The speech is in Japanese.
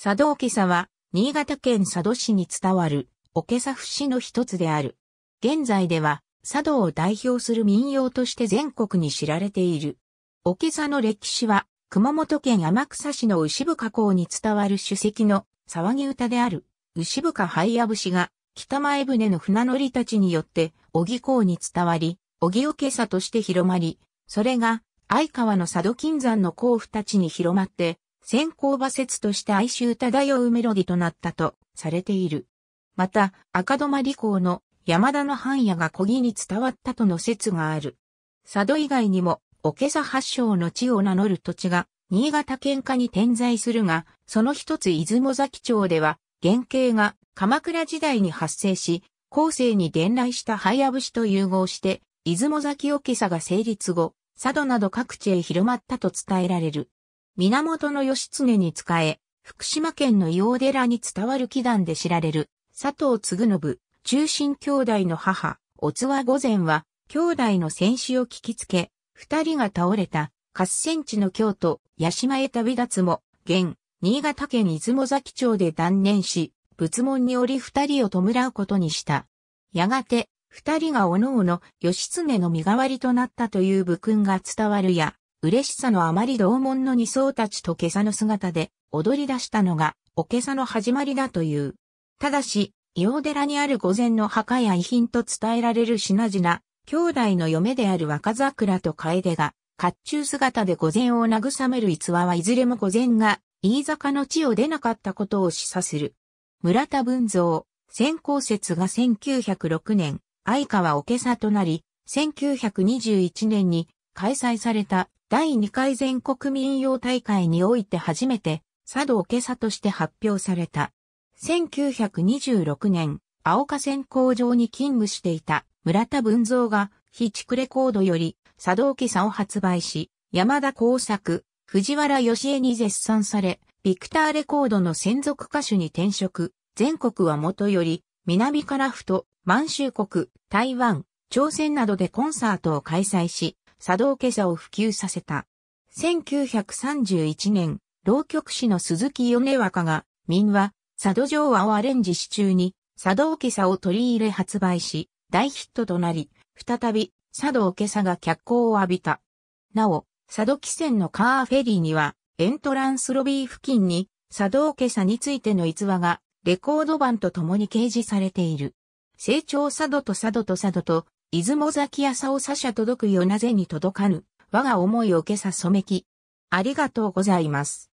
佐渡けさは、新潟県佐渡市に伝わる、けさ節の一つである。現在では、佐渡を代表する民謡として全国に知られている。けさの歴史は、熊本県天草市の牛深港に伝わる主席の騒ぎ歌である、牛深ハイヤ節が、北前船の船乗りたちによって、小木港に伝わり、小木けさとして広まり、それが、相川の佐渡金山の甲府たちに広まって、先行馬説として哀愁漂うメロディとなったとされている。また、赤泊理工の山田の半夜が小木に伝わったとの説がある。佐渡以外にも、おけさ発祥の地を名乗る土地が、新潟県下に点在するが、その一つ出雲崎町では、原型が鎌倉時代に発生し、後世に伝来した早やブと融合して、出雲崎おけさが成立後、佐渡など各地へ広まったと伝えられる。源義経に仕え、福島県の洋寺に伝わる祈願で知られる、佐藤嗣信、中心兄弟の母、おつわ御前は、兄弟の戦死を聞きつけ、二人が倒れた、合戦地の京都、八島へ旅立つも、現、新潟県出雲崎町で断念し、仏門に折り二人を弔うことにした。やがて、二人がおのおの義経の身代わりとなったという武勲が伝わるや、嬉しさのあまり同門の二層たちと今朝の姿で踊り出したのが、お今朝の始まりだという。ただし、伊黄寺にある御前の墓や遺品と伝えられる品々、兄弟の嫁である若桜と楓が、甲冑姿で御前を慰める逸話はいずれも御前が、飯坂の地を出なかったことを示唆する。村田文蔵、先行説が1906年、相川おけさとなり、1921年に開催された第2回全国民謡大会において初めて、佐藤家佐として発表された。1926年、青化線工場に勤務していた村田文蔵が、非築レコードより、佐藤家佐を発売し、山田耕作、藤原義恵に絶賛され、ビクターレコードの専属歌手に転職、全国はもとより、南樺と満州国、台湾、朝鮮などでコンサートを開催し、茶道け座を普及させた。1931年、浪曲師の鈴木米若が、民話、佐渡城和をアレンジし中に、佐渡家さを取り入れ発売し、大ヒットとなり、再び、佐渡家さが脚光を浴びた。なお、佐渡汽船のカーフェリーには、エントランスロビー付近に、佐渡家さについての逸話が、レコード版と共に掲示されている。成長佐渡と佐渡と佐渡と出雲崎朝を差しゃ届くよなぜに届かぬ、我が思いを今朝染き。ありがとうございます。